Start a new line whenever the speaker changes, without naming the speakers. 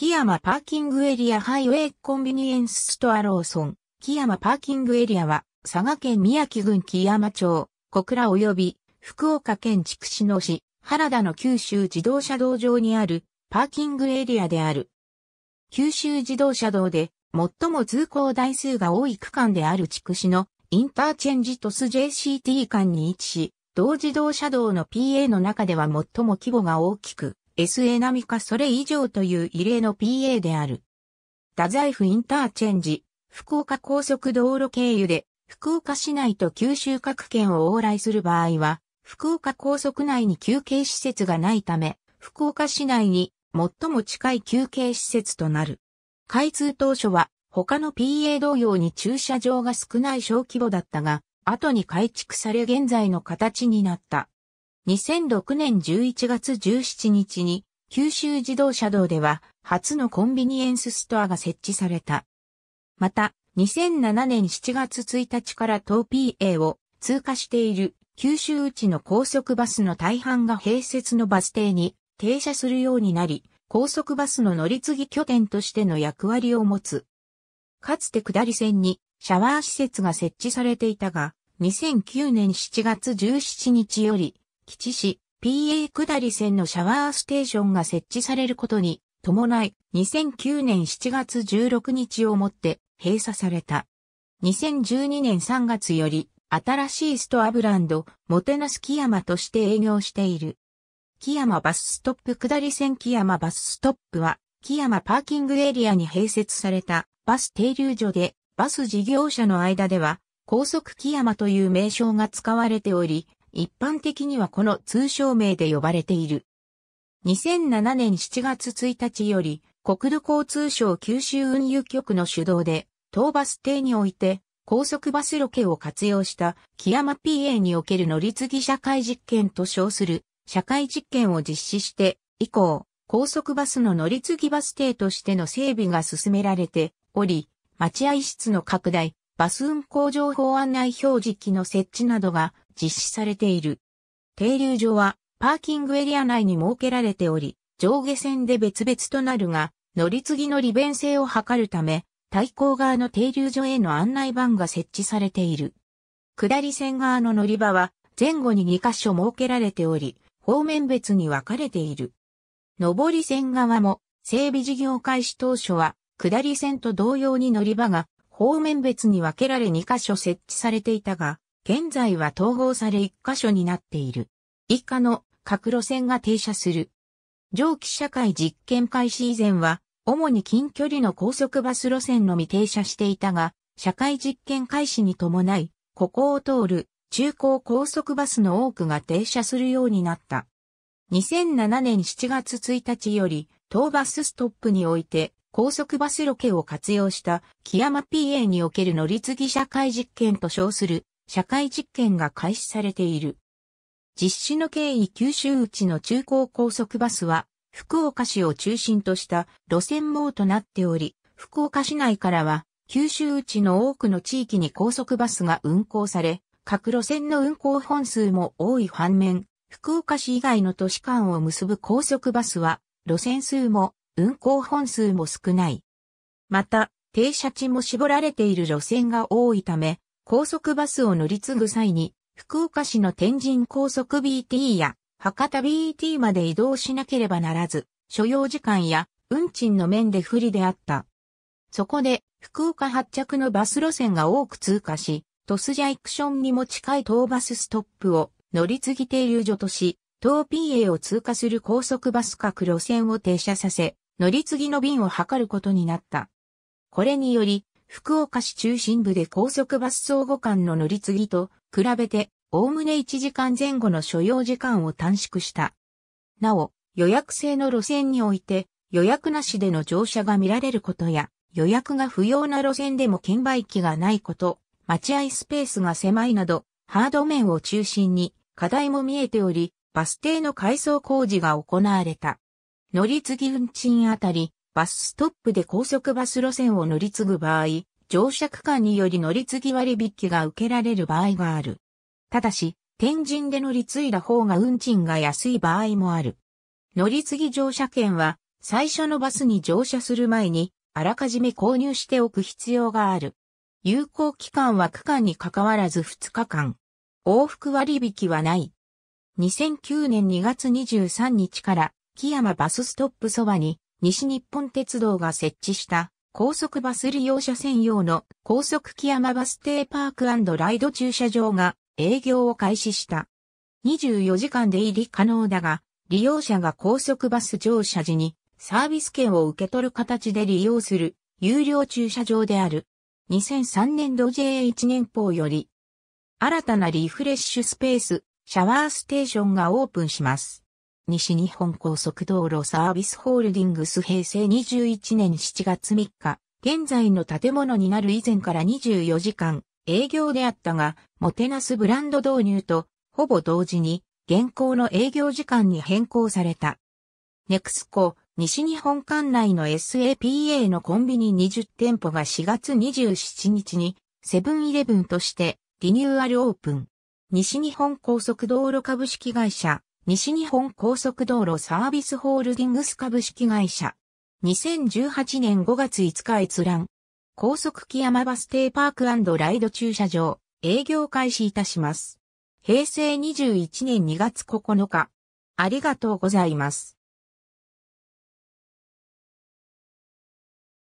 木山パーキングエリアハイウェイコンビニエンスストアローソン。木山パーキングエリアは、佐賀県宮城郡木山町、小倉及び、福岡県筑紫野市、原田の九州自動車道上にある、パーキングエリアである。九州自動車道で、最も通行台数が多い区間である筑紫野、インターチェンジトス JCT 間に位置し、同自動車道の PA の中では最も規模が大きく、SA 並みかそれ以上という異例の PA である。太宰府インターチェンジ、福岡高速道路経由で、福岡市内と九州各県を往来する場合は、福岡高速内に休憩施設がないため、福岡市内に最も近い休憩施設となる。開通当初は他の PA 同様に駐車場が少ない小規模だったが、後に改築され現在の形になった。2006年11月17日に九州自動車道では初のコンビニエンスストアが設置された。また、2007年7月1日から東 PA を通過している九州内の高速バスの大半が併設のバス停に停車するようになり、高速バスの乗り継ぎ拠点としての役割を持つ。かつて下り線にシャワー施設が設置されていたが、2009年7月17日より基地市 PA 下り線のシャワーステーションが設置されることに伴い2009年7月16日をもって閉鎖された。2012年3月より新しいストアブランド、もてなす木山として営業している。木山バスストップ下り線木山バスストップは、木山パーキングエリアに併設されたバス停留所で、バス事業者の間では、高速木山という名称が使われており、一般的にはこの通称名で呼ばれている。2007年7月1日より、国土交通省九州運輸局の主導で、東バス停において、高速バスロケを活用した、木山 PA における乗り継ぎ社会実験と称する、社会実験を実施して、以降、高速バスの乗り継ぎバス停としての整備が進められており、待合室の拡大、バス運行情報案内表示機の設置などが実施されている。停留所はパーキングエリア内に設けられており、上下線で別々となるが、乗り継ぎの利便性を図るため、対向側の停留所への案内板が設置されている。下り線側の乗り場は前後に2箇所設けられており、方面別に分かれている。上り線側も整備事業開始当初は下り線と同様に乗り場が方面別に分けられ2箇所設置されていたが、現在は統合され一箇所になっている。以下の各路線が停車する。蒸気社会実験開始以前は、主に近距離の高速バス路線のみ停車していたが、社会実験開始に伴い、ここを通る中高高速バスの多くが停車するようになった。2007年7月1日より、当バスストップにおいて、高速バスロケを活用した、木山 PA における乗り継ぎ社会実験と称する社会実験が開始されている。実施の経緯九州内の中高高速バスは、福岡市を中心とした路線網となっており、福岡市内からは、九州内の多くの地域に高速バスが運行され、各路線の運行本数も多い反面、福岡市以外の都市間を結ぶ高速バスは、路線数も運行本数も少ない。また、停車地も絞られている路線が多いため、高速バスを乗り継ぐ際に、福岡市の天神高速 BT や博多 BT まで移動しなければならず、所要時間や運賃の面で不利であった。そこで、福岡発着のバス路線が多く通過し、トスジャイクションにも近い東バスストップを乗り継ぎ停留所とし、東 PA を通過する高速バス各路線を停車させ、乗り継ぎの便を図ることになった。これにより、福岡市中心部で高速バス相互間の乗り継ぎと比べて、おおむね1時間前後の所要時間を短縮した。なお、予約制の路線において、予約なしでの乗車が見られることや、予約が不要な路線でも券売機がないこと、待合スペースが狭いなど、ハード面を中心に課題も見えており、バス停の改装工事が行われた。乗り継ぎ運賃あたりバスストップで高速バス路線を乗り継ぐ場合、乗車区間により乗り継ぎ割引が受けられる場合がある。ただし、天神で乗り継いだ方が運賃が安い場合もある。乗り継ぎ乗車券は、最初のバスに乗車する前に、あらかじめ購入しておく必要がある。有効期間は区間に関わらず2日間。往復割引はない。2009年2月23日から、木山バスストップそばに、西日本鉄道が設置した高速バス利用者専用の高速木山バス停パークライド駐車場が営業を開始した。24時間で入り可能だが、利用者が高速バス乗車時にサービス券を受け取る形で利用する有料駐車場である。2003年度 J1 年報より、新たなリフレッシュスペース、シャワーステーションがオープンします。西日本高速道路サービスホールディングス平成21年7月3日、現在の建物になる以前から24時間営業であったが、もてなすブランド導入とほぼ同時に現行の営業時間に変更された。ネクスコ西日本管内の SAPA のコンビニ20店舗が4月27日にセブンイレブンとしてリニューアルオープン。西日本高速道路株式会社西日本高速道路サービスホールディングス株式会社。2018年5月5日閲覧。高速木山バス停パークライド駐車場、営業開始いたします。平成21年2月9日。ありがとうございます。